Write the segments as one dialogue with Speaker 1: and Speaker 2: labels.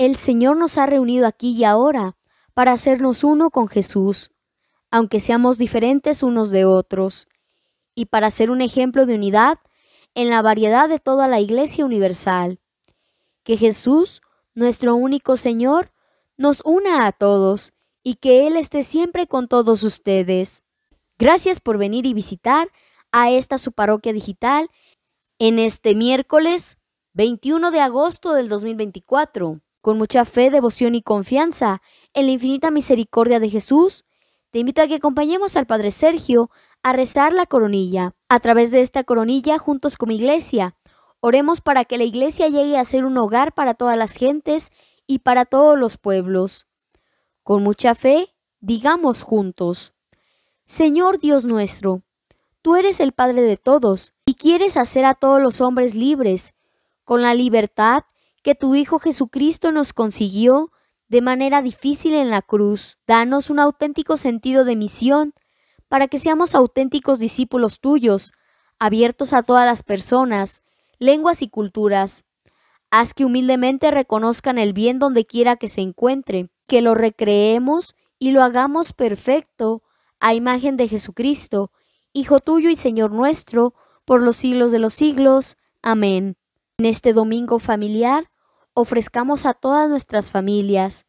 Speaker 1: El Señor nos ha reunido aquí y ahora para hacernos uno con Jesús, aunque seamos diferentes unos de otros, y para ser un ejemplo de unidad en la variedad de toda la Iglesia universal. Que Jesús, nuestro único Señor, nos una a todos y que Él esté siempre con todos ustedes. Gracias por venir y visitar a esta su parroquia digital en este miércoles 21 de agosto del 2024. Con mucha fe, devoción y confianza en la infinita misericordia de Jesús, te invito a que acompañemos al Padre Sergio a rezar la coronilla. A través de esta coronilla, juntos como iglesia, oremos para que la iglesia llegue a ser un hogar para todas las gentes y para todos los pueblos. Con mucha fe, digamos juntos, Señor Dios nuestro, tú eres el Padre de todos y quieres hacer a todos los hombres libres. Con la libertad que tu Hijo Jesucristo nos consiguió de manera difícil en la cruz. Danos un auténtico sentido de misión para que seamos auténticos discípulos tuyos, abiertos a todas las personas, lenguas y culturas. Haz que humildemente reconozcan el bien donde quiera que se encuentre, que lo recreemos y lo hagamos perfecto a imagen de Jesucristo, Hijo tuyo y Señor nuestro, por los siglos de los siglos. Amén. En este domingo familiar ofrezcamos a todas nuestras familias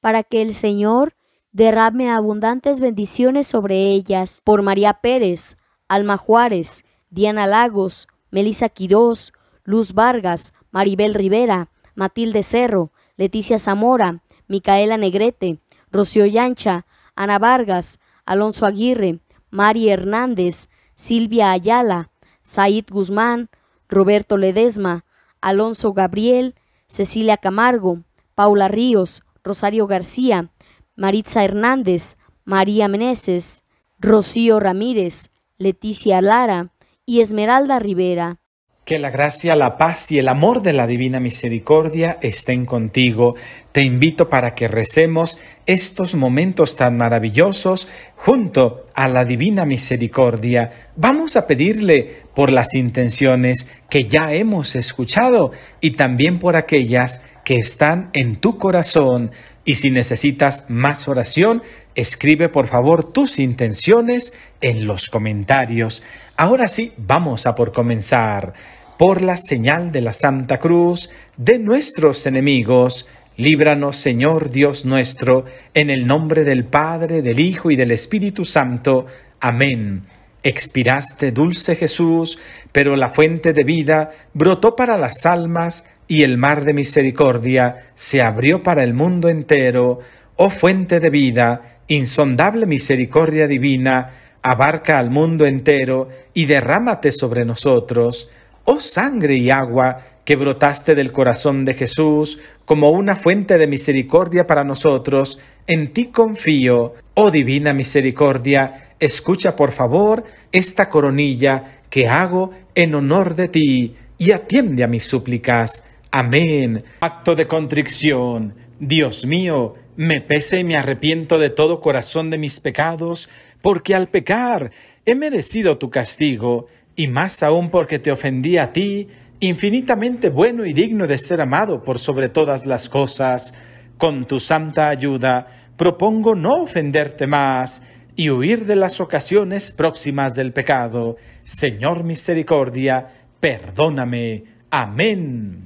Speaker 1: para que el Señor derrame abundantes bendiciones sobre ellas. Por María Pérez, Alma Juárez, Diana Lagos, Melisa Quirós, Luz Vargas, Maribel Rivera, Matilde Cerro, Leticia Zamora, Micaela Negrete, Rocío Yancha, Ana Vargas, Alonso Aguirre, Mari Hernández, Silvia Ayala, Said Guzmán, Roberto Ledesma, Alonso Gabriel, Cecilia Camargo, Paula Ríos, Rosario García, Maritza Hernández, María Meneses, Rocío Ramírez, Leticia Lara y Esmeralda Rivera.
Speaker 2: Que la gracia, la paz y el amor de la divina misericordia estén contigo. Te invito para que recemos estos momentos tan maravillosos junto a la divina misericordia. Vamos a pedirle por las intenciones que ya hemos escuchado y también por aquellas que están en tu corazón. Y si necesitas más oración, escribe por favor tus intenciones en los comentarios. Ahora sí, vamos a por comenzar. Por la señal de la Santa Cruz, de nuestros enemigos, líbranos, Señor Dios nuestro, en el nombre del Padre, del Hijo y del Espíritu Santo. Amén. Expiraste, dulce Jesús, pero la fuente de vida brotó para las almas y el mar de misericordia se abrió para el mundo entero. Oh fuente de vida, insondable misericordia divina, abarca al mundo entero y derrámate sobre nosotros, oh sangre y agua que brotaste del corazón de Jesús como una fuente de misericordia para nosotros, en ti confío, oh divina misericordia, escucha por favor esta coronilla que hago en honor de ti y atiende a mis súplicas. Amén. Acto de contrición. Dios mío, me pese y me arrepiento de todo corazón de mis pecados porque al pecar he merecido tu castigo, y más aún porque te ofendí a ti, infinitamente bueno y digno de ser amado por sobre todas las cosas. Con tu santa ayuda propongo no ofenderte más y huir de las ocasiones próximas del pecado. Señor misericordia, perdóname. Amén.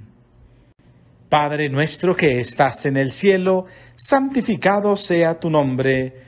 Speaker 2: Padre nuestro que estás en el cielo, santificado sea tu nombre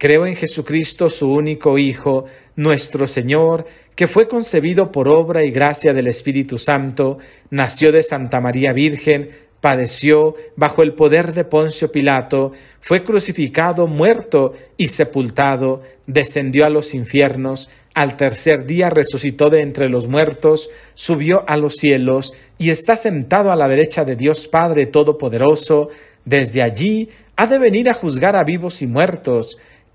Speaker 2: Creo en Jesucristo, su único Hijo, nuestro Señor, que fue concebido por obra y gracia del Espíritu Santo, nació de Santa María Virgen, padeció bajo el poder de Poncio Pilato, fue crucificado, muerto y sepultado, descendió a los infiernos, al tercer día resucitó de entre los muertos, subió a los cielos y está sentado a la derecha de Dios Padre Todopoderoso, desde allí ha de venir a juzgar a vivos y muertos,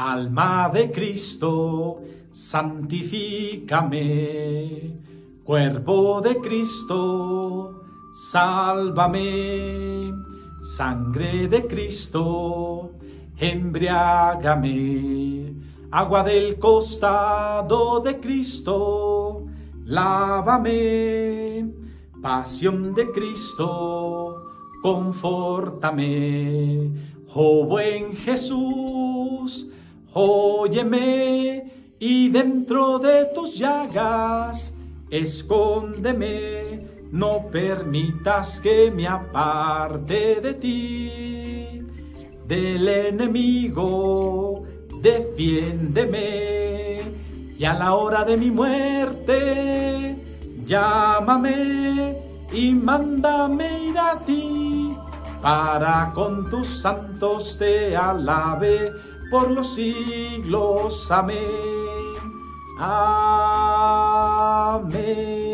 Speaker 3: Alma de Cristo, santifícame. Cuerpo de Cristo, sálvame. Sangre de Cristo, embriágame. Agua del costado de Cristo, lávame. Pasión de Cristo, confórtame. Oh buen Jesús Óyeme y dentro de tus llagas, escóndeme, no permitas que me aparte de ti, del enemigo, defiéndeme. Y a la hora de mi muerte, llámame y mándame ir a ti, para con tus santos te alabe por los siglos. Amén. Amén.